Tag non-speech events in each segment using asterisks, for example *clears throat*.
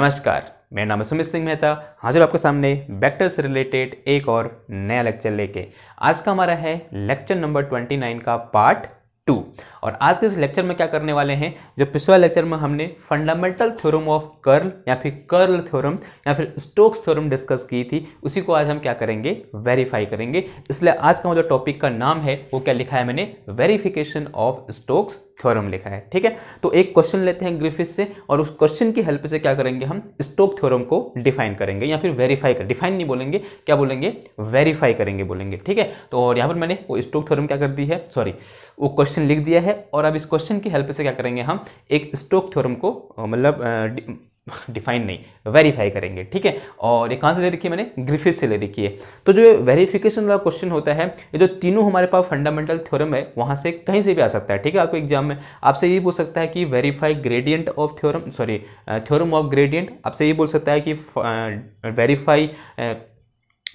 नमस्कार मेरा नाम है सुमित सिंह मेहता हाजिर आपके सामने वेक्टर से रिलेटेड एक और नया लेक्चर लेके आज का हमारा है लेक्चर नंबर ट्वेंटी नाइन का पार्ट टू और आज के इस लेक्चर में क्या करने वाले हैं जो पिछला लेक्चर में हमने फंडामेंटल थ्योरम ऑफ कर्ल या फिर कर्ल थ्योरम या फिर स्टोक्स थ्योरम डिस्कस की थी उसी को आज हम क्या करेंगे वेरीफाई करेंगे इसलिए आज का जो टॉपिक का नाम है वो क्या लिखा है मैंने वेरिफिकेशन ऑफ स्टोक्स थ्योरम लिखा है ठीक है तो एक क्वेश्चन लेते हैं ग्रिफिस से और उस क्वेश्चन की हेल्प से क्या करेंगे हम स्टोक थ्योरम को डिफाइन करेंगे या फिर वेरीफाई कर डिफाइन नहीं बोलेंगे क्या बोलेंगे वेरीफाई करेंगे बोलेंगे ठीक है तो और यहाँ पर मैंने वो स्टोक थ्योरम क्या कर दी है सॉरी वो क्वेश्चन लिख दिया है और अब इस क्वेश्चन की हेल्प से क्या करेंगे हम एक स्टोक थ्योरम को मतलब डिफाइन *laughs* नहीं वेरीफाई करेंगे ठीक है और ये कहाँ से ले रखी है मैंने ग्रिफिथ से ले रखी है तो जो वेरीफिकेशन वाला क्वेश्चन होता है ये जो तीनों हमारे पास फंडामेंटल थ्योरम है वहाँ से कहीं से भी आ सकता है ठीक है आपको एग्जाम में आपसे ये पूछ सकता है कि verify gradient of theorem sorry theorem of gradient आपसे ये बोल सकता है कि verify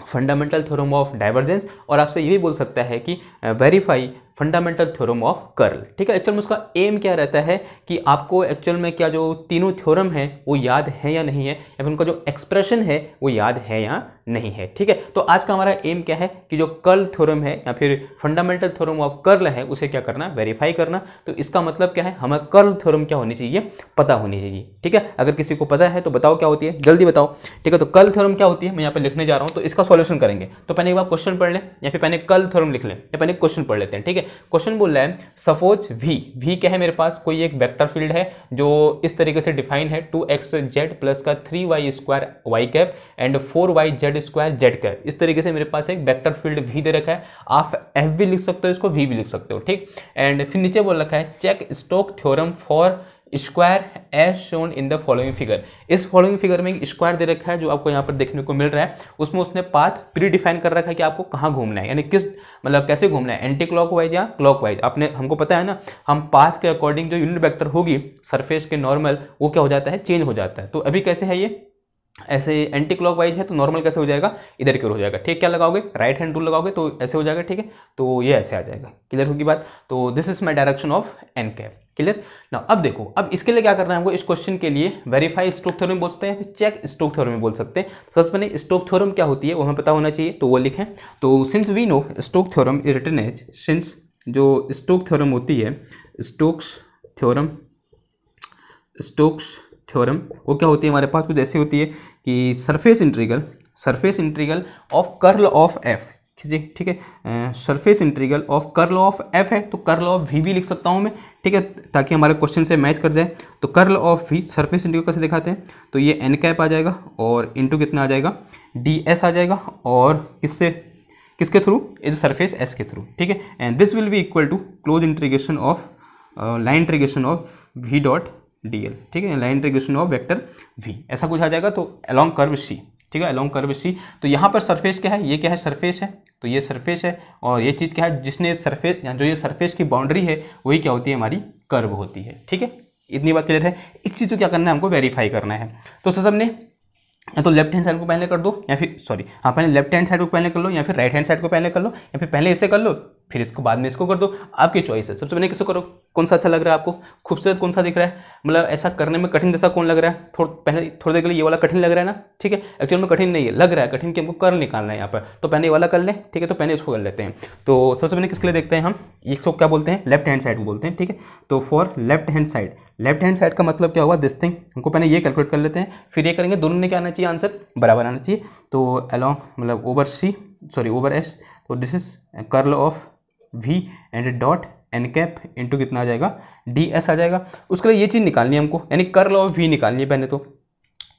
fundamental theorem of divergence और आपसे ये भी बोल सकता है कि verify fundamental theorem of curl ठीक है एक्चुअल में उसका एम क्या रहता है कि आपको एक्चुअल में क्या जो तीनों थ्योरम है वो याद है या नहीं है या फिर उनका जो एक्सप्रेशन है वो याद है या नहीं है ठीक है तो आज का हमारा एम क्या है कि जो कर्ल थ्योरम है या फिर फंडामेंटल थ्योरम ऑफ कर्ल है उसे क्या करना वेरीफाई करना तो इसका मतलब क्या है हमें कर्ल थ्योरम क्या होनी चाहिए पता होनी चाहिए ठीक है अगर किसी को पता है तो बताओ क्या होती है जल्दी बताओ ठीक है तो कर्ल थ्योरम क्या होती है मैं यहाँ पर लिखने जा रहा हूँ तो इसका सोल्यूशन करेंगे तो पहले एक बार क्वेश्चन पढ़ लें या फिर पहले कर्ल थ्योरम लिख लें या पहले क्वेश्चन पढ़ लेते हैं ठीक है क्वेश्चन बोल रहा है सपोज वी वी क्या है मेरे पास कोई एक वेक्टर फील्ड है जो इस तरीके से डिफाइन है टू एक्स जेड प्लस का three y square y cap and four y z square z cap इस तरीके से मेरे पास एक वेक्टर फील्ड वी दे रखा है आप एफ भी लिख सकते हो इसको वी भी लिख सकते हो ठीक एंड फिर नीचे बोल रखा है check Stoke theorem for square as shown in the following figure इस फॉलोइंग फिगर में एक स्क्वायर दे रखा है जो आपको यहाँ पर देखने को मिल रहा है उसमें उसने पाथ प्री डिफाइन कर रखा है कि आपको कहाँ घूमना है यानी किस मतलब कैसे घूमना है एंटी क्लॉक वाइज या क्लॉक वाइज आपने हमको पता है ना हम पाथ के अकॉर्डिंग जो यूनिट वैक्टर होगी सरफेस के नॉर्मल वो क्या हो जाता है चेंज हो जाता है तो अभी कैसे है ये ऐसे एंटी क्लॉक वाइज है तो नॉर्मल कैसे हो जाएगा इधर की ओर हो जाएगा ठीक क्या लगाओगे राइट हैंड रूल लगाओगे तो ऐसे हो जाएगा ठीक है तो ये ऐसे आ जाएगा क्लियर होगी बात तो this is my direction of n cap clear ना अब देखो अब इसके लिए क्या करना है हमको इस क्वेश्चन के लिए वेरीफाई स्टोक थ्योरम बोलते हैं चेक स्टोक थ्योरम बोल सकते हैं तो सबसे पहले स्टोक थ्योरम क्या होती है वो हमें पता होना चाहिए तो वो लिखें तो since we know Stoke theorem is written as since जो स्टोक थ्योरम होती है स्टोक्स थ्योरम स्टोक्स थ्योरम वो क्या होती है हमारे पास कुछ ऐसी होती है कि surface integral surface integral of curl of f ठीक है surface integral of curl of f है तो कर्ल ऑफ वी भी लिख सकता हूँ मैं ठीक है ताकि हमारे क्वेश्चन से मैच कर जाए तो curl of v surface integral कैसे दिखाते हैं तो ये एन कैप आ जाएगा और टू कितना आ जाएगा डी एस आ जाएगा और किससे किसके थ्रू इज सरफेस एस के थ्रू ठीक है and this will be equal to close integration of line integration of v dot d l ठीक है line integration of vector v ऐसा कुछ आ जाएगा तो अलॉन्ग कर्व सी ठीक है अलोंग कर्व सी तो यहाँ पर सरफेस क्या है ये क्या है सरफेस है तो ये सरफेस है और ये चीज़ क्या है जिसने सरफेस जो ये सरफेस की बाउंड्री है वही क्या होती है हमारी कर्व होती है ठीक है इतनी बात क्लियर है इस चीज़ को क्या करना है हमको वेरीफाई करना है तो सर हमने या तो लेफ्ट हैंड साइड को पहले कर दो या फिर सॉरी हाँ पहले लेफ्ट हैंड साइड को पहले कर लो या फिर राइट हैंड साइड को पहले कर लो या फिर पहले इसे कर लो फिर इसको बाद में इसको कर दो आपकी चॉइस है सबसे पहले किसको करो कौन सा अच्छा लग रहा है आपको खूबसूरत कौन सा दिख रहा है मतलब ऐसा करने में कठिन जैसा कौन लग रहा है थोड़ा पहले थोड़ी देर के लिए ये वाला कठिन लग रहा है ना ठीक है एक्चुअल में कठिन नहीं है लग रहा है कठिन कि हमको कर निकालना है यहाँ पर तो पहले ये वाला कर लें ठीक है तो पहले इसको कर लेते हैं तो सबसे पहले किसके लिए देखते हैं हम एक सौ क्या बोलते हैं लेफ्ट हैंड साइड को बोलते हैं ठीक है तो for left hand side left hand side का मतलब क्या हुआ दिस थिंग हमको पहले ये कैलकुलेट कर लेते हैं फिर ये करेंगे दोनों ने क्या आना चाहिए आंसर बराबर आना चाहिए तो अलॉन्ग मतलब over c sorry over s तो this is curl of v and dot n cap into कितना आ जाएगा डी एस आ जाएगा उसके लिए ये चीज़ निकालनी है हमको यानी कर लो वी निकालनी है पहले तो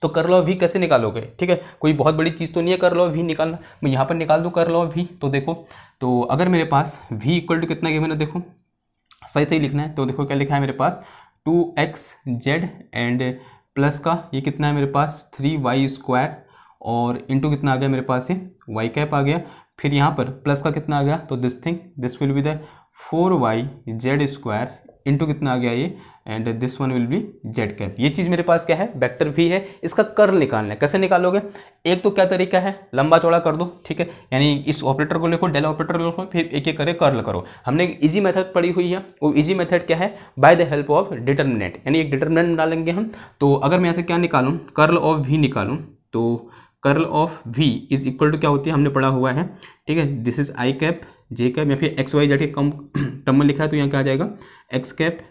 तो कर लो वी कैसे निकालोगे ठीक है कोई बहुत बड़ी चीज़ तो नहीं है कर लो वी निकालना मैं यहाँ पर निकाल दूँ कर लो वी तो देखो तो अगर मेरे पास वी इक्वल टू कितना गिवन है देखो सही सही लिखना है तो देखो क्या लिखा है मेरे पास two x z and plus का ये कितना है मेरे पास थ्री वाई स्क्वायर और इंटू कितना आ गया मेरे पास ये वाई कैप आ गया फिर यहाँ पर प्लस का कितना आ गया तो this thing this will be the four y z square into कितना आ गया ये and this one will be z cap ये चीज़ मेरे पास क्या है वेक्टर भी है इसका कर निकालना है कैसे निकालोगे एक तो क्या तरीका है लंबा चौड़ा कर दो ठीक है यानी इस ऑपरेटर को लिखो डेल ऑपरेटर को लिखो फिर एक एक करे कर्ल करो हमने इजी मेथड पढ़ी हुई है वो इजी मेथड क्या है by the help of determinant यानी एक डिटर्मिनेंट डालेंगे हम तो अगर मैं यहाँ से क्या निकालूँ कर्ल ऑफ भी निकालूँ तो curl of v is equal to क्या होती है हमने पढ़ा हुआ है ठीक है this is i cap j cap या फिर एक्स वाई जेड के कम *clears throat* टर्म में लिखा है तो यहाँ क्या आ जाएगा x cap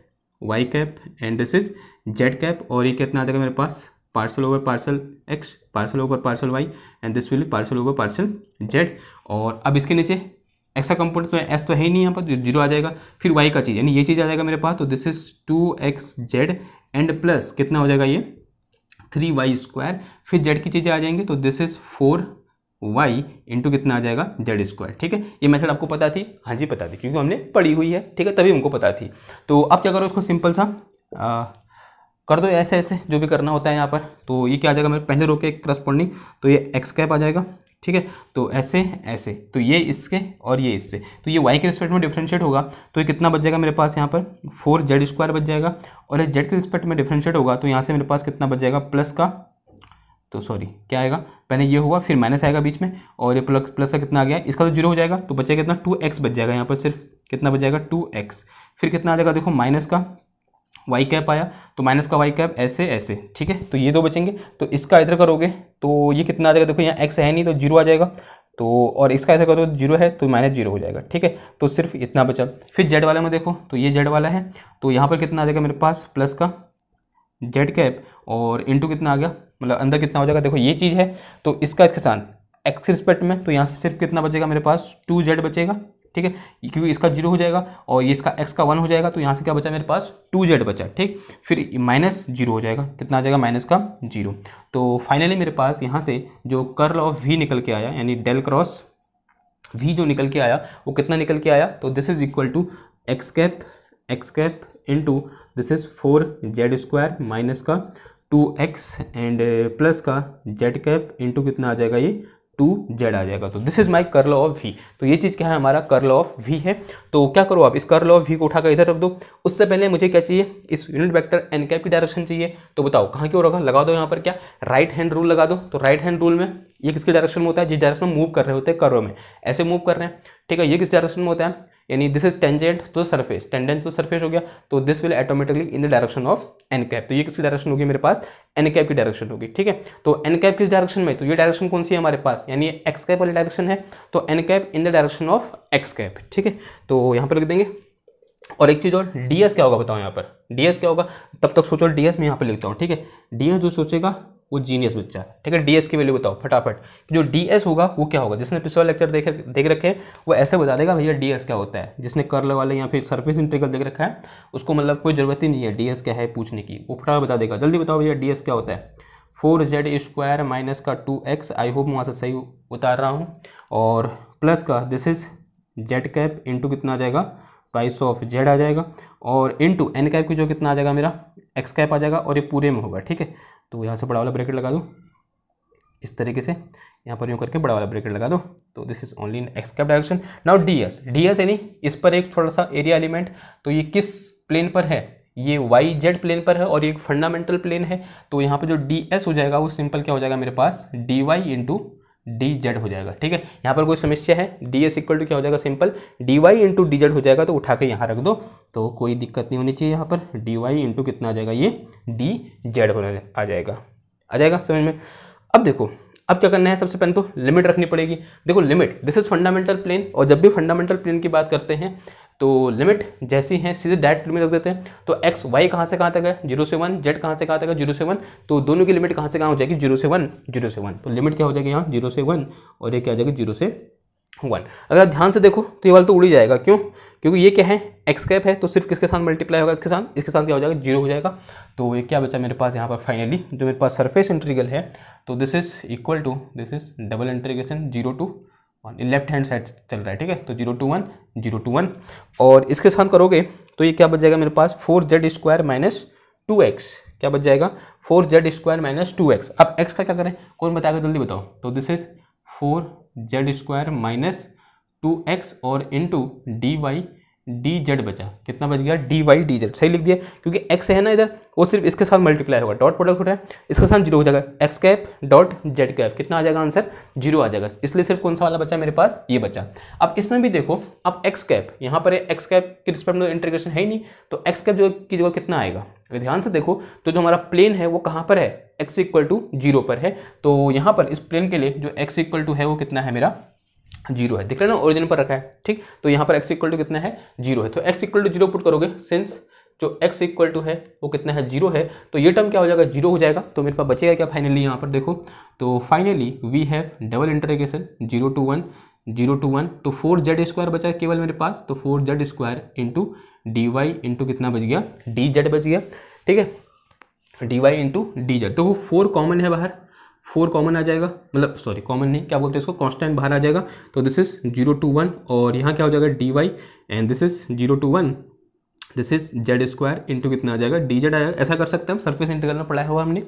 y cap and this is z cap और ये कितना आ जाएगा मेरे पास partial over partial x partial over partial y and this will partial over partial z और अब इसके नीचे एक्सा कंपोनेंट तो एस तो है ही नहीं यहाँ पर जीरो तो आ जाएगा फिर वाई का चीज़ यानी ये चीज़ आ जाएगा मेरे पास तो this is two x z and plus कितना हो जाएगा ये थ्री वाई स्क्वायर फिर जेड की चीज़ें आ जाएंगी तो this is four y into कितना आ जाएगा जेड स्क्वायर ठीक है ये मेथड आपको पता थी हाँ जी पता थी क्योंकि हमने पढ़ी हुई है ठीक है तभी हमको पता थी तो अब क्या करो इसको सिंपल सा आ, कर दो ऐसे ऐसे जो भी करना होता है यहाँ पर तो ये क्या आ जाएगा मेरे पहले रोके एक करस्पॉन्डिंग तो ये एक्स कैप आ जाएगा ठीक है तो ऐसे ऐसे तो ये इसके और ये इससे तो ये वाई के रिस्पेक्ट में डिफ्रेंशिएट होगा तो ये कितना बच जाएगा मेरे पास यहाँ पर फोर जेड स्क्वायर बच जाएगा और ये जेड के रिस्पेक्ट में डिफ्रेंशिएट होगा तो यहाँ से मेरे पास कितना बच जाएगा प्लस का तो सॉरी क्या आएगा पहले ये होगा फिर माइनस आएगा बीच में और ये प्लस प्लस का कितना आ गया इसका तो जीरो हो जाएगा तो बचेगा कितना टू एक्स बच जाएगा यहाँ पर सिर्फ कितना बच जाएगा टू एक्स फिर कितना आ जाएगा देखो माइनस का वाई कैप आया तो माइनस का वाई कैप ऐसे ऐसे ठीक है तो ये दो बचेंगे तो इसका इधर करोगे तो ये कितना आ जाएगा देखो यहाँ एक्स है नहीं तो जीरो आ जाएगा तो और इसका इधर करो तो जीरो है तो माइनस जीरो हो जाएगा ठीक है तो सिर्फ इतना बचा फिर जेड वाले में देखो तो ये जेड वाला है तो यहाँ पर कितना आ जाएगा मेरे पास प्लस का जेड कैप और इंटू कितना आ गया मतलब अंदर कितना हो जाएगा देखो ये चीज़ है तो इसका इसके साथ एक्स रिस्पेक्ट में तो यहाँ से सिर्फ कितना बचेगा मेरे पास टू जेड बचेगा ठीक है क्योंकि इसका जीरो हो जाएगा और ये इसका एक्स का वन हो जाएगा तो यहाँ से क्या बचा मेरे पास टू जेड बचा ठीक फिर माइनस जीरो हो जाएगा कितना आ जाएगा माइनस का जीरो तो फाइनली मेरे पास यहाँ से जो कर्ल ऑफ वी निकल के आया यानी डेल क्रॉस वी जो निकल के आया वो कितना निकल के आया तो this is equal to x cap x cap into this is four z square minus का टू एक्स एंड प्लस का जेड कैप इंटू कितना आ जाएगा ये टू जेड आ जाएगा तो this is my curl of v तो ये चीज़ क्या है हमारा कर्ल ऑफ वी है तो क्या करो आप इस कर्ल ऑफ वी को उठाकर इधर रख दो उससे पहले मुझे क्या चाहिए इस यूनिट वेक्टर एन कैप की डायरेक्शन चाहिए तो बताओ कहाँ की ओर होगा लगा दो यहाँ पर क्या राइट हैंड रूल लगा दो तो राइट हैंड रूल में ये किसके डायरेक्शन में होता है जिस डायरेक्शन में मूव कर रहे होते हैं कर्व में ऐसे मूव कर रहे हैं ठीक है ये किस डायरेक्शन में होता है यानी this is tangent to the surface tangent to surface हो गया तो this will automatically in the direction of n cap तो ये किसकी डायरेक्शन होगी मेरे पास एन कैप की डायरेक्शन होगी ठीक है तो एन कैप किस डायरेक्शन में तो ये डायरेक्शन कौन सी है हमारे पास यानी एक्स कैप वाली डायरेक्शन है तो n cap in the direction of x cap ठीक है तो यहाँ पर लिख देंगे और एक चीज़ और डीएस क्या होगा बताओ यहाँ पर डीएस क्या होगा तब तक सोचो डीएस मैं यहाँ पर लिखता हूँ ठीक है डीएस जो सोचेगा वो जीनियस बच्चा है ठीक है डीएस की वैल्यू बताओ फटाफट जो डीएस होगा वो क्या होगा जिसने पिछला लेक्चर देख देख रखे वो ऐसे बता देगा भैया डीएस क्या होता है जिसने कर्ल वाले या फिर सर्फेस इंटीग्रल देख रखा है उसको मतलब कोई ज़रूरत ही नहीं है डीएस क्या है पूछने की वो फटाफट बता देगा जल्दी बताओ भैया डीएस क्या होता है फोर जेड स्क्वायर माइनस का टू एक्स आई होप वहाँ से सही उतार रहा हूँ और प्लस का this is z cap into कितना आ जाएगा प्राइस ऑफ जेड आ जाएगा और इंटू एन कैप की जो कितना आ जाएगा मेरा एक्स कैप आ जाएगा और ये पूरे में होगा ठीक है तो यहाँ से बड़ा वाला ब्रैकेट लगा दो इस तरीके से यहाँ पर यूँ करके बड़ा वाला ब्रैकेट लगा दो तो this is only in x cap direction now d s d s यानी इस पर एक थोड़ा सा एरिया एलिमेंट तो ये किस प्लेन पर है ये वाई जेड प्लेन पर है और ये एक फंडामेंटल प्लेन है तो यहाँ पर जो डी एस हो जाएगा वो सिंपल क्या हो जाएगा मेरे पास d y into d z हो जाएगा ठीक है यहाँ पर कोई समस्या है डी एस इक्वल टू क्या हो जाएगा simple d y into d z हो जाएगा तो उठा के यहाँ रख दो तो कोई दिक्कत नहीं होनी चाहिए यहाँ पर डी वाई इंटू कितना आ जाएगा ये डी जेड होने आ जाएगा आ जाएगा समझ में अब देखो अब क्या करना है सबसे पहले तो लिमिट रखनी पड़ेगी देखो limit this is fundamental plane और जब भी फंडामेंटल प्लेन की बात करते हैं तो लिमिट जैसी हैं सीधे डायरेक्ट लिमिट रख देते हैं तो एक्स वाई कहाँ से कहाँ तक है जीरो से वन जेड कहाँ से कहाँ तक है जीरो से वन तो दोनों की लिमिट कहाँ से कहाँ हो जाएगी जीरो से वन जीरो से वन तो लिमिट क्या हो जाएगी यहाँ जीरो से वन और ये क्या हो जाएगी जीरो से वन अगर आप ध्यान से देखो तो ये वाला तो उड़ी जाएगा क्यों क्योंकि ये क्या है एक्स कैप है तो सिर्फ किसके साथ मल्टीप्लाई होगा इसके साथ इसके साथ क्या हो जाएगा जीरो हो जाएगा तो ये क्या बचा मेरे पास यहाँ पर फाइनली जो मेरे पास सरफेस इंट्रीगल है तो this is equal to this is double integration zero to one left hand side चल रहा है ठीक है तो zero to one zero to one और इसके साथ करोगे तो ये क्या बच जाएगा मेरे पास four z square minus two x क्या बच जाएगा four z square minus two x अब एक्स का क्या करें कौन बताएगा जल्दी बताओ तो this is four z square minus two x और into d y d z बचा कितना बच गया डी वाई डी जेड सही लिख दिया क्योंकि एक्स है ना इधर वो सिर्फ इसके साथ मल्टीप्लाई होगा डॉट प्रोडक्ट होता है इसके साथ जीरो हो जाएगा x cap dot z cap कितना आ जाएगा आंसर जीरो आ जाएगा इसलिए सिर्फ कौन सा वाला बचा मेरे पास ये बचा अब इसमें भी देखो अब एक्स कैप यहाँ पर एक्स कैप के रिस्पेक्ट में इंटीग्रेशन है ही नहीं तो एक्स कैप जो की जगह कितना आएगा अगर ध्यान से देखो तो जो हमारा प्लेन है वो कहाँ पर है एक्स इक्वल टू जीरो पर है तो यहाँ पर इस प्लेन के लिए जो एक्स इक्वल टू है वो कितना है मेरा जीरो है दिख रहा है ना ओरिजिन पर रखा है ठीक तो यहाँ पर एक्स इक्वल टू कितना है जीरो है तो x equal to zero put करोगे सिंस जो एक्स इक्वल टू है वो कितना है जीरो है तो ये टर्म क्या हो जाएगा जीरो हो जाएगा तो मेरे पास बचेगा क्या फाइनली यहाँ पर देखो तो finally we have double integration zero to one zero to one तो फोर जेड स्क्वायर बचा केवल मेरे पास तो four z square into d y into कितना बच गया डी जेड बच गया ठीक है d y into d z तो वो फोर कॉमन है बाहर फोर कॉमन आ जाएगा मतलब सॉरी कॉमन नहीं क्या बोलते हैं इसको कांस्टेंट बाहर आ जाएगा तो this is zero to one और यहाँ क्या हो जाएगा d y and this is zero to one this is z square into कितना आ जाएगा डी जेड आ जाएगा ऐसा कर सकते हैं हम सर्फेस इंटीग्रल में पढ़ाया हुआ हमने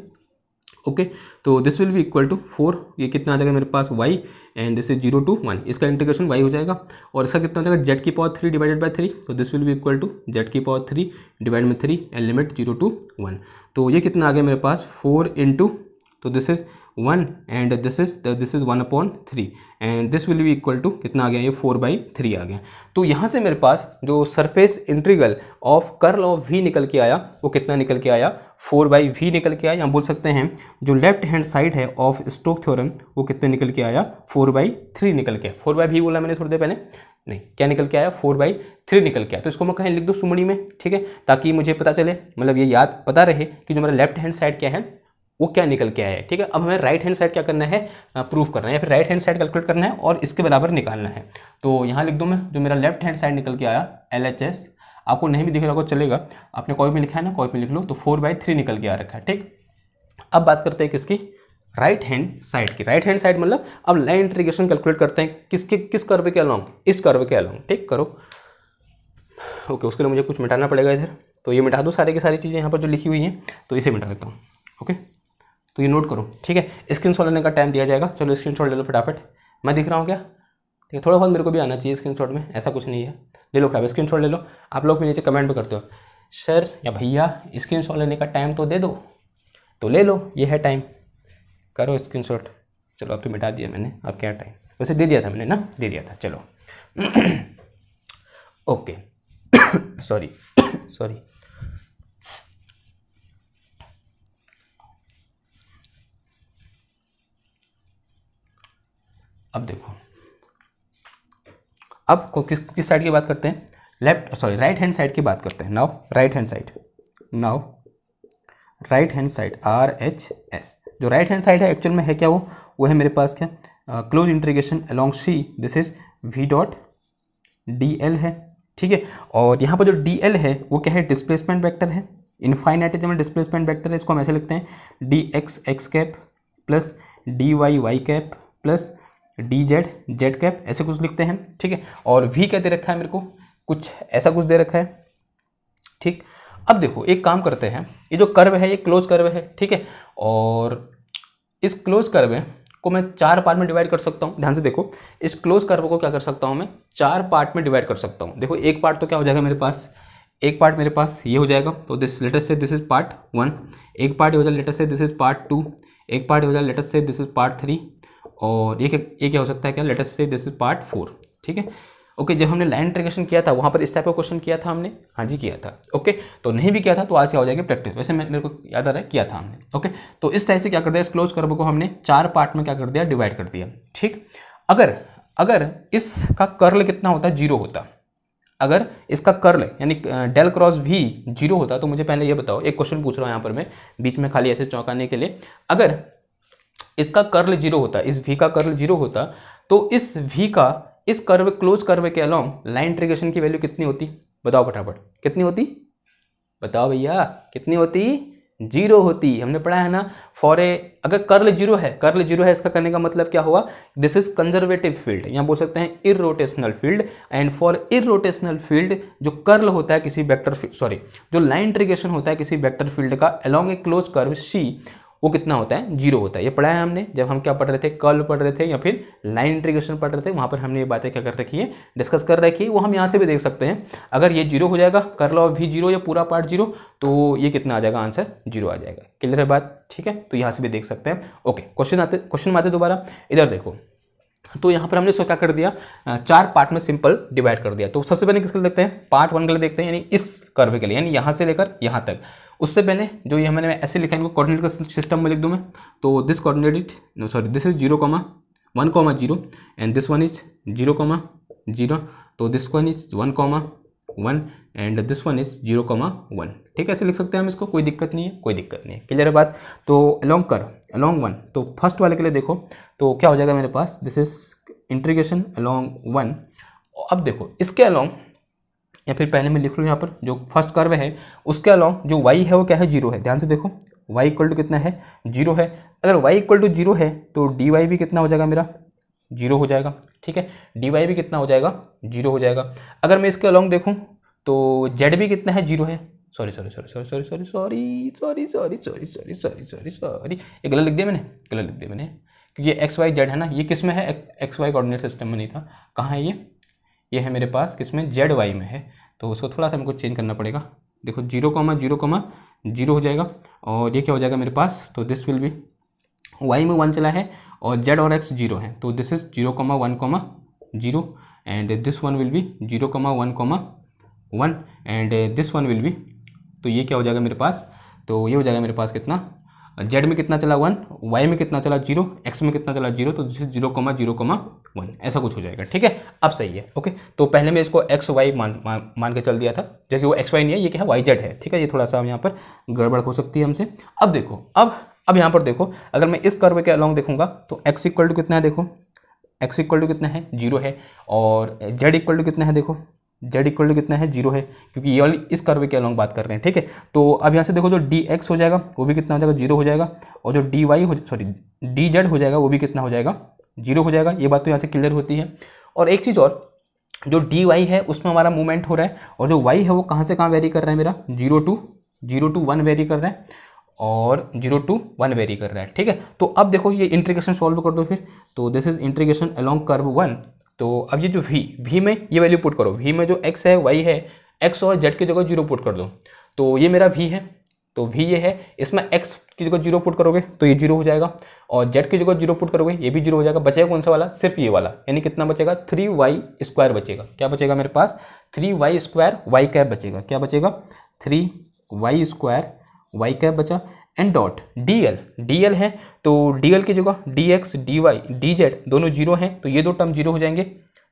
ओके तो दिस विल भी इक्वल टू फोर ये कितना आ जाएगा मेरे पास y and this is zero to one इसका इंटीग्रेशन वाई हो जाएगा और इसका कितना हो जाएगा जेड की power three divided by three तो दिस विल भी इक्वल टू जेड की पावर थ्री डिवाइड में three and limit zero to one तो ये कितना आ गया मेरे पास फोर इंटू तो this is one and this is this is one upon three and this will be equal to कितना आ गया ये फोर बाई थ्री आ गया तो यहाँ से मेरे पास जो surface integral of curl of v निकल के आया वो कितना निकल के आया फोर बाई वी निकल के आया हम बोल सकते हैं जो लेफ्ट हैंड साइड है ऑफ स्टोक थ्योरम वो कितने निकल के आया फोर बाई थ्री निकल के फोर बाई वी बोला मैंने थोड़ी देर पहले नहीं क्या निकल के आया फोर बाई थ्री निकल के आया तो इसको मैं कहीं लिख दूँ सुमड़ी में ठीक है ताकि मुझे पता चले मतलब ये याद पता रहे कि जो मेरा लेफ्ट हैंड साइड क्या है वो क्या निकल के आया है ठीक है अब हमें राइट हैंड साइड क्या करना है प्रूफ करना है या फिर राइट हैंड साइड कैलकुलेट करना है और इसके बराबर निकालना है तो यहाँ लिख दूँ मैं जो मेरा लेफ्ट हैंड साइड निकल के आया एल एच एस आपको नहीं भी दिख रहा होगा चलेगा आपने कॉपी में लिखा है ना कॉपी में लिख लो तो फोर बाई थ्री निकल के आ रखा है ठीक अब बात करते हैं किसकी राइट हैंड साइड की राइट हैंड साइड मतलब अब लाइन इंट्रीगेशन कैलकुलेट करते हैं किसके किस कर्वे के अलॉन्ग इस कर्वे के अलॉन्ग ठीक करो ओके उसके लिए मुझे कुछ मिटाना पड़ेगा इधर तो ये मिटा दो सारे की सारी चीज़ें यहाँ पर जो लिखी हुई हैं तो इसे मिटा देता हूँ ओके तो ये नोट करो ठीक है स्क्रीन लेने का टाइम दिया जाएगा चलो स्क्रीन शॉट ले लो फटाफट मैं दिख रहा हूँ क्या ठीक है थोड़ा बहुत मेरे को भी आना चाहिए शॉट में ऐसा कुछ नहीं है ले लो फटाफट शॉट ले लो आप लोग भी नीचे कमेंट भी करते हो सर या भैया स्क्रीनशॉट लेने का टाइम तो दे दो तो ले लो ये है टाइम करो शॉट चलो अब तो मिटा दिया मैंने अब क्या टाइम वैसे दे दिया था मैंने ना दे दिया था चलो ओके सॉरी सॉरी अब देखो अब किस किस साइड की बात करते हैं left sorry right hand side की बात करते हैं now right hand side now right hand side R H S जो राइट हैंड साइड है एक्चुअल में है क्या वो वो है मेरे पास क्या close integration along c this is v dot d l है ठीक है और यहाँ पर जो डी एल है वो क्या है डिस्प्लेसमेंट वैक्टर है इनफाइनाइट इनफाइनाइटिजम डिस्प्लेसमेंट वैक्टर है इसको हम ऐसे लिखते हैं d x x cap plus d y y cap plus d z z cap ऐसे कुछ लिखते हैं ठीक है और वी क्या दे रखा है मेरे को कुछ ऐसा कुछ दे रखा है ठीक अब देखो एक काम करते हैं ये जो कर्व है ये क्लोज कर्व है ठीक है और इस क्लोज कर्व को मैं चार पार्ट में डिवाइड कर सकता हूँ ध्यान से देखो इस क्लोज कर्व को क्या कर सकता हूँ मैं चार पार्ट में डिवाइड कर सकता हूँ देखो एक पार्ट तो क्या हो जाएगा मेरे पास एक पार्ट मेरे पास ये हो जाएगा तो this let's say this is part one एक पार्ट ये हो जाएगा let's say this is part two एक पार्ट ये हो जाएगा let's say this is part three और ये ये क्या हो सकता है क्या latest say this is part four ठीक है ओके जब हमने लाइन इंट्रेगेशन किया था वहाँ पर इस टाइप का क्वेश्चन किया था हमने हाँ जी किया था ओके तो नहीं भी किया था तो आज क्या हो जाएगा प्रैक्टिस वैसे मैं मेरे को याद आ रहा है किया था हमने ओके तो इस टाइप से क्या कर दिया इस क्लोज कर्व को हमने चार पार्ट में क्या कर दिया डिवाइड कर दिया ठीक अगर अगर इसका कर्ल कितना होता जीरो होता अगर इसका कर्ल यानी डेल क्रॉस भी जीरो होता तो मुझे पहले ये बताओ एक क्वेश्चन पूछ रहा हूँ यहाँ पर मैं बीच में खाली ऐसे चौंकाने के लिए अगर इसका कर्ल जीरो होता इस वी का कर्ल जीरो होता तो इस वी का इस कर्व क्लोज कर्व के अलॉन्ग लाइन ट्रिगेशन की वैल्यू कितनी होती बताओ फटाफट कितनी होती बताओ भैया कितनी होती जीरो होती हमने पढ़ा है ना फॉर ए अगर कर्ल जीरो है कर्ल जीरो है इसका करने का मतलब क्या हुआ दिस इज कंजर्वेटिव फील्ड यहाँ बोल सकते हैं irrotational field and for irrotational field जो कर्ल होता है किसी वेक्टर सॉरी जो लाइन ट्रिगेशन होता है किसी वेक्टर फील्ड का along a close curve c वो कितना होता है जीरो होता है ये पढ़ा है हमने जब हम क्या पढ़ रहे थे कल पढ़ रहे थे या फिर लाइन इंटीग्रेशन पढ़ रहे थे वहाँ पर हमने ये बातें क्या कर रखी है डिस्कस कर रखी है वो हम यहाँ से भी देख सकते हैं अगर ये जीरो हो जाएगा कर्ल ऑफ भी जीरो या पूरा पार्ट जीरो तो ये कितना आ जाएगा आंसर जीरो आ जाएगा क्लियर है बात ठीक है तो यहाँ से भी देख सकते हैं ओके क्वेश्चन आते क्वेश्चन में आते दोबारा इधर देखो तो यहाँ पर हमने इसको क्या कर दिया चार पार्ट में सिंपल डिवाइड कर दिया तो सबसे पहले किसके लिए देखते हैं पार्ट वन के लिए देखते हैं यानी इस कर्व के लिए यानी यहाँ से लेकर यहाँ तक उससे पहले जो ये मैंने ऐसे लिखा है इनको कॉर्डिनेट का सिस्टम में लिख दूँ मैं तो this coordinate no sorry this is zero comma one comma zero and this one is zero comma zero तो this one is one comma one and this one is zero comma one ठीक है ऐसे लिख सकते हैं हम इसको कोई दिक्कत नहीं है कोई दिक्कत नहीं है क्लियर है बात तो अलॉन्ग कर अलॉन्ग वन तो फर्स्ट वाले के लिए देखो तो क्या हो जाएगा मेरे पास this is integration along one अब देखो इसके अलॉन्ग या फिर पहले मैं लिख लूँ यहाँ पर जो फर्स्ट कर्व है उसके अलॉन्ग जो वाई है वो क्या है जीरो है ध्यान से देखो वाई इक्वल टू कितना है जीरो है अगर वाई इक्वल टू जीरो है तो डी वाई भी कितना हो जाएगा मेरा जीरो हो जाएगा ठीक है डी वाई भी कितना हो जाएगा जीरो हो जाएगा अगर मैं इसके अलॉन्ग देखूँ तो जेड भी कितना है जीरो है sorry sorry sorry sorry sorry sorry sorry sorry sorry sorry sorry sorry sorry sorry ये गलत लिख दिया मैंने गलत लिख दिया मैंने क्योंकि एक्स वाई जेड है ना ये किस में है एक्स वाई कोऑर्डिनेट सिस्टम में नहीं था कहाँ है ये ये है मेरे पास किसमें जेड वाई में है तो उसको थोड़ा सा हमको चेंज करना पड़ेगा देखो zero comma zero comma zero हो जाएगा और ये क्या हो जाएगा मेरे पास तो दिस विल बी वाई में वन चला है और जेड और एक्स जीरो है तो this is zero comma one comma zero and this one will be zero comma one comma one and this one will be तो ये क्या हो जाएगा मेरे पास तो ये हो जाएगा मेरे पास कितना जेड में कितना चला वन वाई में कितना चला जीरो एक्स में कितना चला जीरो तो zero comma zero comma one ऐसा कुछ हो जाएगा ठीक है अब सही है ओके तो पहले मैं इसको एक्स वाई मान मान, मान के चल दिया था जबकि वो एक्स वाई नहीं है ये क्या है वाई जेड है ठीक है ये थोड़ा सा यहाँ पर गड़बड़ हो सकती है हमसे अब देखो अब अब यहाँ पर देखो अगर मैं इस कर्व के अलॉन्ग देखूंगा तो एक्स इक्वल टू कितना है देखो एक्स इक्वल टू कितना है जीरो है और जेड इक्वल टू कितना है देखो जेड इक्वल टू कितना है जीरो है क्योंकि ये वाली इस कर्व के अलॉन्ग बात कर रहे हैं ठीक है तो अब यहाँ से देखो जो डी एक्स हो जाएगा वो भी कितना हो जाएगा जीरो हो जाएगा और जो डी वाई हो सॉरी डी जेड हो जाएगा वो भी कितना हो जाएगा जीरो हो जाएगा ये बात तो यहाँ से क्लियर होती है और एक चीज़ और जो डी वाई है उसमें हमारा मूवमेंट हो रहा है और जो वाई है वो कहाँ से कहाँ वेरी कर रहा है मेरा zero to zero to one vary कर रहा है और जीरो टू वन वेरी कर रहा है ठीक है तो अब देखो ये इंट्रीग्रेशन सॉल्व कर दो फिर तो this is integration along curve one तो अब ये जो वी वी में ये वैल्यू पुट करो वी में जो एक्स है वाई है एक्स और जेड की जगह जीरो पुट कर दो तो ये मेरा वी है तो वी ये है इसमें एक्स की जगह जीरो पुट करोगे तो ये जीरो हो जाएगा और जेड की जगह जीरो पुट करोगे ये भी जीरो हो जाएगा बचेगा कौन सा वाला सिर्फ ये वाला यानी कितना बचेगा थ्री वाई स्क्वायर बचेगा क्या बचेगा मेरे पास three y square y cap बचेगा क्या बचेगा three y square y cap बचा and dot d l d l है तो डी एल की जगह d x d y d z दोनों जीरो हैं तो ये दो टर्म जीरो हो जाएंगे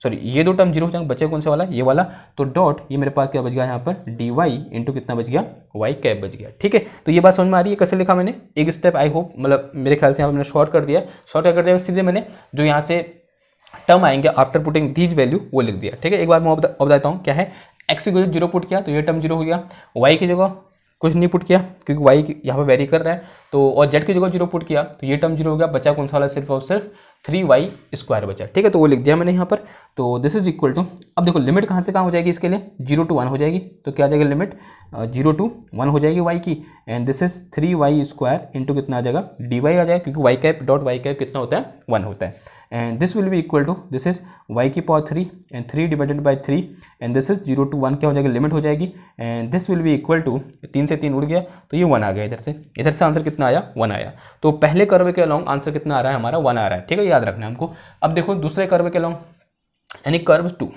सॉरी ये दो टर्म जीरो हो जाएंगे बचे कौन सा वाला ये वाला तो डॉट ये मेरे पास क्या बच गया यहाँ पर डी वाई इंटू कितना बच गया वाई कैप बच गया ठीक है तो ये बात समझ में आ रही है कैसे लिखा मैंने एक स्टेप आई होप मतलब मेरे ख्याल से यहाँ पर मैंने शॉर्ट कर दिया शॉर्ट क्या कर दिया सीधे मैंने जो यहाँ से टर्म आएंगे आफ्टर पुटिंग दीज वैल्यू वो लिख दिया ठीक है एक बार मैं बताता हूँ क्या है एक्स की जगह जीरो पुट किया तो ये टर्म जीरो हो गया वाई की जगह कुछ नहीं पुट किया क्योंकि वाई यहाँ पे वेरी कर रहा है तो और जेड की जगह जीरो पुट किया तो ये टर्म जीरो हो गया बचा कौन सा वाला सिर्फ और सिर्फ थ्री वाई स्क्वायर बचा ठीक है तो वो लिख दिया मैंने यहाँ पर तो दिस इज इक्वल टू अब देखो लिमिट कहाँ से कहाँ हो जाएगी इसके लिए जीरो टू वन हो जाएगी तो क्या आ जाएगा लिमिट जीरो टू वन हो जाएगी वाई की and this is three y square into कितना आ जाएगा डी वाई आ जाएगा क्योंकि y cap dot y cap कितना होता है वन होता है and this will be equal to this is y की power three and three divided by three and this is zero to one क्या हो जाएगा लिमिट हो जाएगी and this will be equal to तीन से तीन उड़ गया तो ये वन आ गया इधर से इधर से आंसर कितना आया वन आया तो पहले कर्वे के अलॉन्ग आंसर कितना आ रहा है हमारा वन आ रहा है ठीक है याद रखना हमको अब देखो दूसरे कर्वे के अलॉन्ग यानी कर्व टू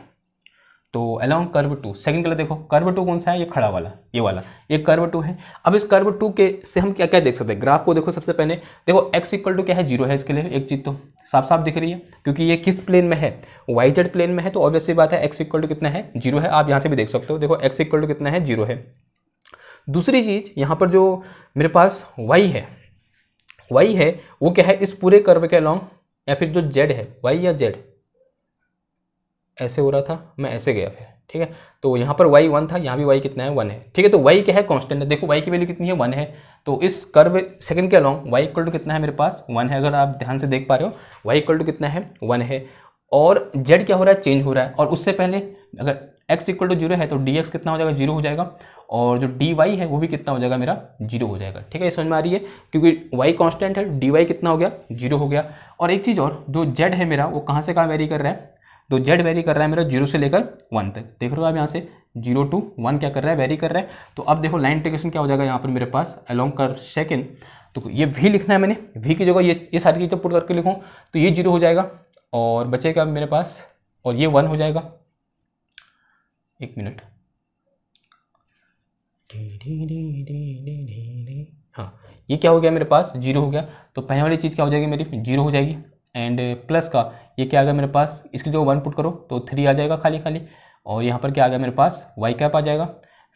तो along curve two second colour देखो कर्व टू कौन सा है ये खड़ा वाला ये वाला ये कर्व टू है अब इस कर्व टू के से हम क्या क्या देख सकते हैं ग्राफ को देखो सबसे पहले देखो एक्स इक्वल टू क्या है जीरो है इसके लिए एक चीज़ तो साफ साफ दिख रही है क्योंकि ये किस प्लेन में है वाई जेड प्लेन में है तो ऑब्वियसली बात है एक्स इक्वल टू कितना है जीरो है आप यहाँ से भी देख सकते हो देखो एक्स इक्वल टू कितना है जीरो है दूसरी चीज़ यहाँ पर जो मेरे पास वाई है वाई है वो क्या है इस पूरे कर्व के अलॉन्ग या फिर जो जेड है वाई या जेड ऐसे हो रहा था मैं ऐसे गया फिर ठीक है तो यहाँ पर वाई वन था यहाँ भी वाई कितना है वन है ठीक है तो वाई क्या है कांस्टेंट है देखो वाई की वैल्यू कितनी है वन है तो इस कर्व सेकंड के अलॉन्ग वाई इक्वल टू कितना है मेरे पास वन है अगर आप ध्यान से देख पा रहे हो वाई इक्वल टू कितना है वन है और जेड क्या हो रहा है चेंज हो रहा है और उससे पहले अगर एक्स इक्वल टू जीरो है तो डी एक्स कितना हो जाएगा जीरो हो जाएगा और जो डी वाई है वो भी कितना हो जाएगा मेरा जीरो हो जाएगा ठीक है ये समझ में आ रही है क्योंकि वाई कांस्टेंट है डी वाई कितना हो गया जीरो हो गया और एक चीज़ और जो जेड है मेरा वो कहाँ से कहाँ वेरी कर रहा है तो जेड वेरी कर रहा है मेरा जीरो से लेकर वन तक देख रहे हो आप यहाँ से जीरो टू वन क्या कर रहा है वेरी कर रहा है तो अब देखो लाइन इंटीग्रेशन क्या हो जाएगा यहाँ पर मेरे पास अलॉन्ग कर सेकेंड तो ये वी लिखना है मैंने वी की जगह ये ये सारी चीज़ें पुट करके लिखूँ तो ये जीरो हो जाएगा और बचेगा मेरे पास और ये वन हो जाएगा एक मिनट हाँ ये क्या हो गया मेरे पास जीरो हो गया तो पहले वाली चीज़ क्या हो जाएगी मेरी जीरो हो जाएगी एंड प्लस का ये क्या आ गया मेरे पास इसकी जो वन पुट करो तो थ्री आ जाएगा खाली खाली और यहाँ पर क्या आ गया मेरे पास वाई कैप आ जाएगा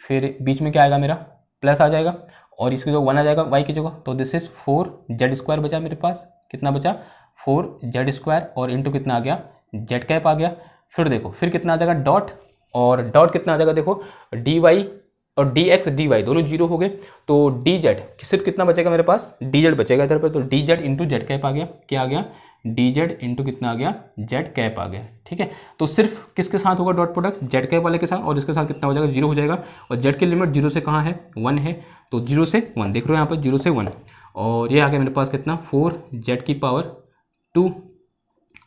फिर बीच में क्या आएगा मेरा प्लस आ जाएगा और इसकी जो वन आ जाएगा वाई की जगह तो this is four z square बचा मेरे पास कितना बचा फोर जेड स्क्वायर और इंटू कितना आ गया जेड कैप आ गया फिर देखो फिर कितना आ जाएगा डॉट और डॉट कितना आ जाएगा देखो डी वाई और डी एक्स डी वाई दोनों जीरो हो गए तो डी जेड सिर्फ कितना बचेगा मेरे पास डी जेड बचेगा इधर पर तो d z into z cap आ गया क्या आ गया डी जेड इंटू कितना आ गया जेड कैप आ गया ठीक है तो सिर्फ किसके साथ होगा डॉट प्रोडक्ट जेड कैप वाले के साथ और इसके साथ कितना हो जाएगा जीरो हो जाएगा और जेड की लिमिट जीरो से कहाँ है वन है तो जीरो से वन देख रहे हो यहाँ पर जीरो से वन और ये आ गया मेरे पास कितना फोर जेड की पावर टू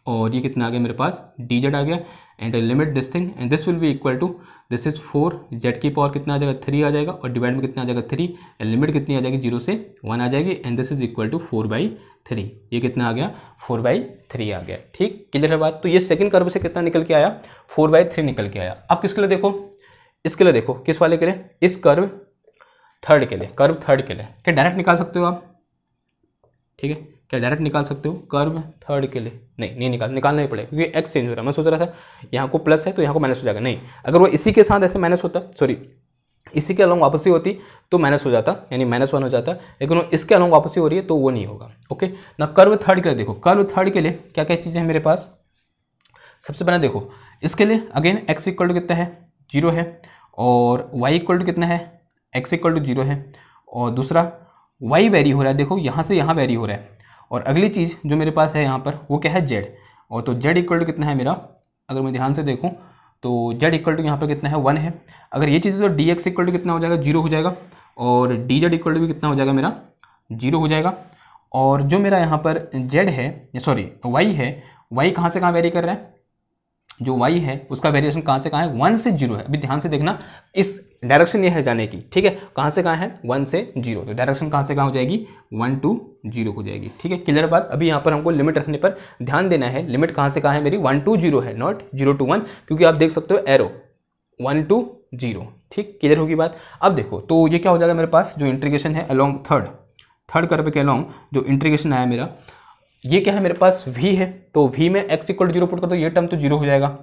और ये कितना आ गया मेरे पास डी जेड आ गया and limit this thing and this will be equal to this is four z की पावर कितना आ जाएगा थ्री आ जाएगा और डिवाइड में कितना आ जाएगा थ्री लिमिट कितनी आ जाएगी जीरो से वन आ जाएगी and this is equal to four by three ये कितना आ गया फोर बाई थ्री आ गया ठीक क्लियर है बात तो ये सेकंड कर्व से कितना निकल के आया फोर बाई थ्री निकल के आया अब किसके लिए देखो इसके लिए देखो किस वाले के लिए इस कर्व थर्ड के लिए कर्व थर्ड के लिए क्या डायरेक्ट निकाल सकते हो आप ठीक है क्या डायरेक्ट निकाल सकते हो कर्व थर्ड के लिए नहीं नहीं निकाल निकालना ही पड़ेगा क्योंकि एक्स चेंज हो रहा है मैं सोच रहा था यहाँ को प्लस है तो यहाँ को माइनस हो जाएगा नहीं अगर वो इसी के साथ ऐसे माइनस होता सॉरी इसी के अलॉन्ग वापसी होती तो माइनस हो जाता यानी माइनस वन हो जाता लेकिन वो इसके अलॉन्ग वापसी हो रही है तो वो नहीं होगा ओके ना कर्व थर्ड के लिए देखो कर्व थर्ड के लिए क्या क्या चीज़ें हैं मेरे पास सबसे पहले देखो इसके लिए अगेन एक्स इक्वल टू कितना है जीरो है और वाई इक्वल टू कितना है एक्स इक्वल टू जीरो है और दूसरा वाई वेरी हो रहा है देखो यहाँ से यहाँ वेरी हो रहा है और अगली चीज़ जो मेरे पास है यहाँ पर वो क्या है जेड और तो जेड इक्वल टू कितना है मेरा अगर मैं ध्यान से देखूँ तो जेड इक्वल टू यहाँ पर कितना है वन है अगर ये चीज़ है तो डी एक्स इक्वल टू कितना हो जाएगा जीरो हो जाएगा और डी जेड इक्वल टू भी कितना हो जाएगा मेरा जीरो हो जाएगा और जो मेरा यहाँ पर जेड है सॉरी वाई है वाई कहाँ से कहाँ वेरी कर रहा है जो वाई है उसका वेरिएशन कहाँ से कहाँ है वन से जीरो है अभी ध्यान से देखना इस डायरेक्शन ये है जाने की ठीक है कहाँ से कहाँ है वन से जीरो तो डायरेक्शन कहाँ से कहाँ हो जाएगी वन टू जीरो हो जाएगी ठीक है क्लियर बात अभी यहाँ पर हमको लिमिट रखने पर ध्यान देना है लिमिट कहाँ से कहाँ है मेरी वन टू जीरो है नॉट जीरो टू वन क्योंकि आप देख सकते हो एरो वन टू जीरो ठीक क्लियर होगी बात अब देखो तो ये क्या हो जाएगा मेरे पास जो इंट्रीगेशन है अलॉन्ग थर्ड थर्ड कर्व के अलॉन्ग जो इंट्रीगेशन आया मेरा ये क्या है मेरे पास v है तो v में x इक्वल जीरो पुट कर दो ये टर्म तो जीरो हो जाएगा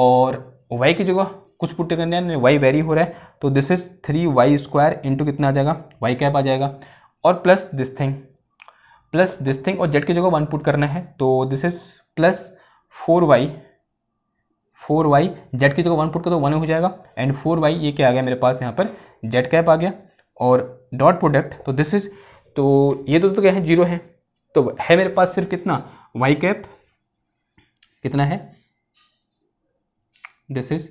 और y की जगह कुछ पुट करने हैं वाई वेरी हो रहा है तो this is three y square into कितना आ जाएगा वाई कैप आ जाएगा और plus this thing plus this thing और जेड की जगह वन पुट करना है तो this is plus four y four y z की जगह वन पुट कर तो वन हो जाएगा एंड फोर वाई ये क्या आ गया मेरे पास यहाँ पर जेड कैप आ गया और डॉट प्रोडक्ट तो दिस इज तो ये दो तो क्या है जीरो है तो है मेरे पास सिर्फ कितना वाई कैप कितना है दिस इज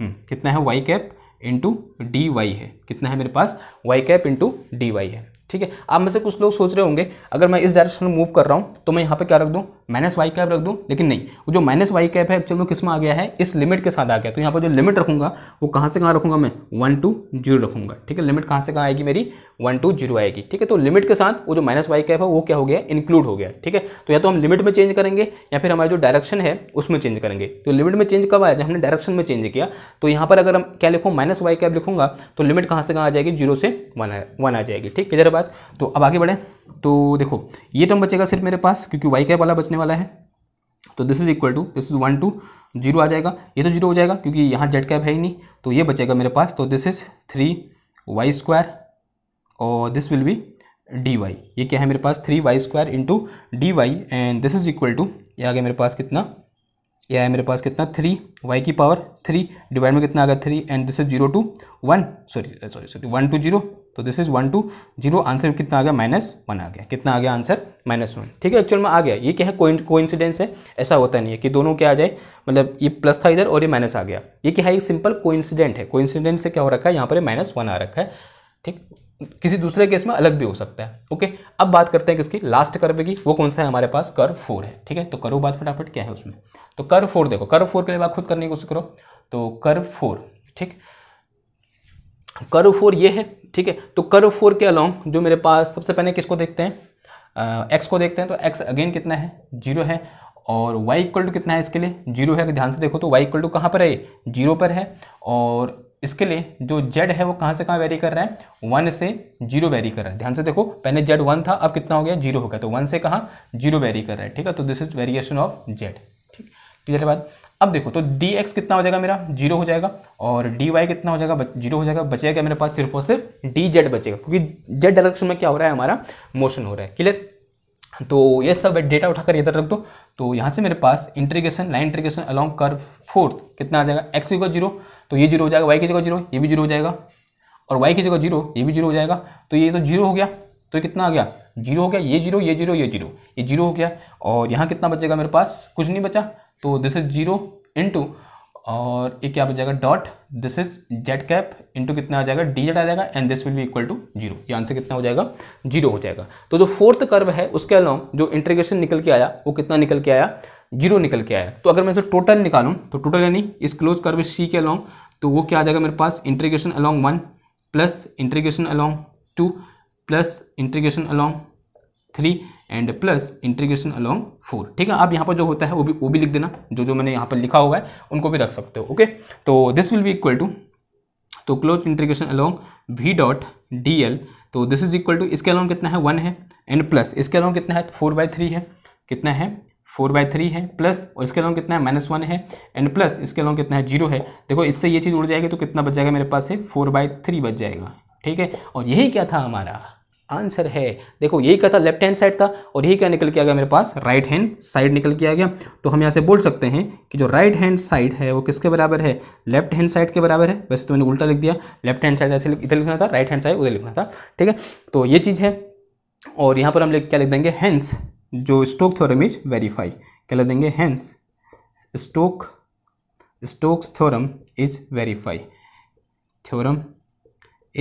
हम्म, कितना है y cap into d y है कितना है मेरे पास y cap into d y है ठीक है आप में से कुछ लोग सोच रहे होंगे अगर मैं इस डायरेक्शन में मूव कर रहा हूँ तो मैं यहाँ पे क्या रख दूँ माइनस वाई कैप रख दूँ लेकिन नहीं वो जो माइनस वाई कैप है एक्चुअल में किस में आ गया है इस लिमिट के साथ आ गया तो यहाँ पर जो लिमिट रखूंगा वो कहाँ से कहाँ रखूंगा मैं वन टू जीरो रखूंगा ठीक है लिमिट कहाँ से कहाँ आएगी मेरी वन टू जीरो आएगी ठीक है तो लिमिट के साथ वो जो माइनस वाई कैप है वो क्या हो गया इंक्लूड हो गया ठीक है तो या तो हम लिमिट में चेंज करेंगे या फिर हमारा जो डायरेक्शन है उसमें चेंज करेंगे तो लिमिट में चेंज कब आया जब हमने डायरेक्शन में चेंज किया तो यहाँ पर अगर हम क्या लिखूँ माइनस वाई कैप लिखूंगा तो लिमिट कहाँ से कहाँ आ जाएगी जीरो से वन आ जाएगी ठीक जरा बात तो अब आगे बढ़े तो देखो ये टर्म बचेगा सिर्फ मेरे पास क्योंकि वाई कैप वाला बचने वाला है तो this is equal to this is one two zero आ जाएगा ये तो जीरो हो जाएगा क्योंकि यहाँ जेड कैप है ही नहीं तो ये बचेगा मेरे पास तो this is three y square और this will be d y ये क्या है मेरे पास three y square into d y and this is equal to ये आ गया मेरे पास कितना ये आया मेरे पास कितना थ्री वाई की पावर थ्री डिवाइड में कितना आ गया three and this is zero to one sorry sorry sorry one two zero तो this is one two zero answer कितना आ गया माइनस वन आ गया कितना आ गया आंसर माइनस वन ठीक है एक्चुअल में आ गया ये क्या है कोइंसिडेंस है ऐसा होता नहीं है कि दोनों क्या आ जाए मतलब ये प्लस था इधर और ये माइनस आ गया ये क्या है एक सिंपल कोइंसिडेंट है कोइंसिडेंट से क्या हो रखा है यहाँ पर माइनस वन आ रखा है ठीक किसी दूसरे केस में अलग भी हो सकता है ओके अब बात करते हैं किसकी लास्ट कर्व की वो कौन सा है हमारे पास कर्व फोर है ठीक है तो करो बात फटाफट क्या है उसमें तो कर्व फोर देखो कर्व फोर के लिए बात खुद करने की कोशिश करो तो कर्व फोर ठीक कर्व फोर ये है ठीक है तो कर्व फोर के अलॉन्ग जो मेरे पास सबसे पहले किसको देखते हैं एक्स को देखते हैं तो एक्स अगेन कितना है जीरो है और वाई इक्वल टू कितना है इसके लिए जीरो है ध्यान से देखो तो वाई इक्वल टू कहाँ पर है जीरो पर है और इसके लिए जो जेड है वो कहाँ से कहाँ वेरी कर रहा है वन से जीरो वेरी कर रहा है ध्यान से देखो पहले जेड वन था अब कितना हो गया जीरो हो गया तो वन से कहाँ जीरो वेरी कर रहा है ठीक है तो this is variation of z clear है बात अब देखो तो डी एक्स कितना हो जाएगा मेरा जीरो हो जाएगा और डी वाई कितना हो जाएगा जीरो हो जाएगा बचेगा क्या मेरे पास सिर्फ और सिर्फ डी जेड बचेगा क्योंकि जेड डायरेक्शन में क्या हो रहा है हमारा मोशन हो रहा है क्लियर तो ये सब डेटा उठाकर इधर रख दो तो यहाँ से मेरे पास इंटीग्रेशन लाइन इंटीग्रेशन अलॉन्ग कर फोर्थ कितना आ जाएगा एक्स का जीरो तो ये जीरो हो जाएगा वाई की जगह जीरो ये भी जीरो हो जाएगा और वाई की जगह जीरो ये भी जीरो हो जाएगा तो ये तो जीरो हो गया तो कितना आ गया जीरो हो गया ये जीरो ये जीरो ये जीरो ये जीरो हो गया और यहाँ कितना बचेगा मेरे पास कुछ नहीं बचा तो दिस इज जीरो इंटू और ये क्या बच जाएगा dot this is z cap into कितना आ जाएगा डी जेड आ जाएगा and this will be equal to zero answer कितना हो जाएगा जीरो हो जाएगा तो जो फोर्थ कर्व है उसके अलॉन्ग जो इंटीग्रेशन निकल के आया वो कितना निकल के आया जीरो निकल के आया तो अगर मैं इसे टोटल निकालूं तो टोटल यानी इस क्लोज कर्व सी के अलॉन्ग तो वो क्या आ जाएगा मेरे पास integration along one plus integration along two plus integration along three and plus integration along four ठीक है आप यहाँ पर जो होता है वो भी वो भी लिख देना जो जो मैंने यहाँ पर लिखा हुआ है उनको भी रख सकते हो ओके तो this will be equal to तो close integration along v dot d l तो दिस इज इक्वल टू इसके अलोंग कितना है वन है एंड प्लस इसके अलोंग कितना है फोर बाई थ्री है कितना है फोर बाय थ्री है प्लस और इसके अलावा कितना है माइनस वन है एंड प्लस इसके अलाउ कितना है जीरो है देखो इससे ये चीज़ उड़ जाएगी तो कितना बच जाएगा मेरे पास है फोर बाय थ्री बच जाएगा ठीक है और यही क्या था हमारा आंसर है देखो यही क्या था लेफ्ट हैंड साइड था और यही क्या निकल के आ गया मेरे पास राइट हैंड साइड निकल के आ गया तो हम यहाँ से बोल सकते हैं कि जो राइट हैंड साइड है वो किसके बराबर है लेफ्ट हैंड साइड के बराबर है वैसे तो मैंने उल्टा लिख दिया लेफ्ट हैंड साइड ऐसे इधर लिखना था राइट हैंड साइड उधर लिखना था ठीक है तो ये चीज़ है और यहाँ पर हम क्या लिख देंगे हैंस जो स्टोक थ्योरम इज वेरीफाई क्या लिख देंगे hence Stoke Stokes theorem is verify theorem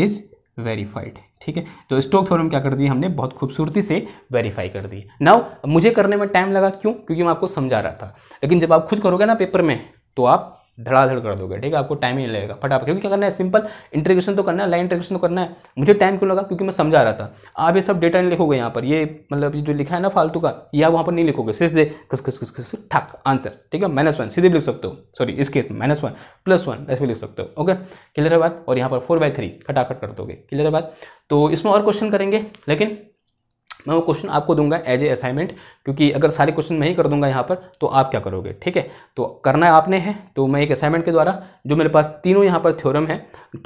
is verified ठीक है तो स्टोक थ्योरम क्या कर दी हमने बहुत खूबसूरती से वेरीफाई कर दी नाउ मुझे करने में टाइम लगा क्यों क्योंकि मैं आपको समझा रहा था लेकिन जब आप खुद करोगे ना पेपर में तो आप धड़ाधड़ कर दोगे ठीक है आपको टाइम ही नहीं लगेगा फटाफट क्योंकि क्या करना है सिंपल इंटीग्रेशन तो करना है लाइन इंटीग्रेशन तो करना है मुझे टाइम क्यों लगा क्योंकि मैं समझा रहा था आप ये सब डेटा नहीं लिखोगे यहाँ पर ये मतलब ये जो लिखा है ना फालतू का ये आप वहाँ पर नहीं लिखोगे सिर्फ दे खस खस खस खस ठक आंसर ठीक है माइनस वन सीधे लिख सकते हो सॉरी इस केस में माइनस वन प्लस वन ऐसे भी लिख सकते हो ओके क्लियर है बात और यहाँ पर फोर बाय थ्री खटाखट कर दोगे क्लियर है बात तो इसमें और क्वेश्चन करेंगे लेकिन मैं वो क्वेश्चन आपको दूंगा एज ए असाइनमेंट क्योंकि अगर सारे क्वेश्चन मैं ही कर दूंगा यहाँ पर तो आप क्या करोगे ठीक है तो करना आपने है तो मैं एक असाइनमेंट के द्वारा जो मेरे पास तीनों यहाँ पर थ्योरम है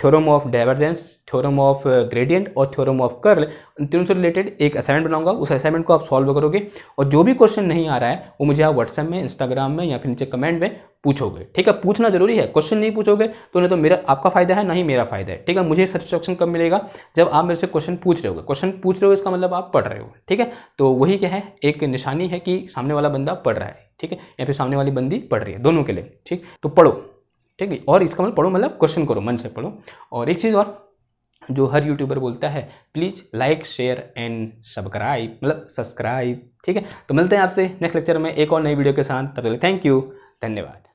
theorem of divergence theorem of gradient और थ्योरम ऑफ कर्ल इन तीनों से रिलेटेड एक असाइनमेंट बनाऊंगा उस असाइनमेंट को आप सॉल्व करोगे और जो भी क्वेश्चन नहीं आ रहा है वो मुझे आप व्हाट्सएप में इंस्टाग्राम में या फिर नीचे कमेंट में पूछोगे ठीक है पूछना जरूरी है क्वेश्चन नहीं पूछोगे तो नहीं तो मेरा आपका फायदा है ना ही मेरा फायदा है ठीक है मुझे सेटिस्फेक्शन कब मिलेगा जब आप मेरे से क्वेश्चन पूछ रहे हो क्वेश्चन पूछ रहे हो इसका मतलब आप पढ़ रहे हो ठीक है तो वही क्या है एक निशानी है कि सामने वाला बंदा पढ़ रहा है ठीक है या फिर सामने वाली बंदी पढ़ रही है दोनों के लिए ठीक तो पढ़ो ठीक है और इसका मतलब पढ़ो मतलब क्वेश्चन करो मन से पढ़ो और एक चीज़ और जो हर यूट्यूबर बोलता है please like share and subscribe मतलब सब्सक्राइब ठीक है तो मिलते हैं आपसे नेक्स्ट लेक्चर में एक और नई वीडियो के साथ तब तक थैंक यू धन्यवाद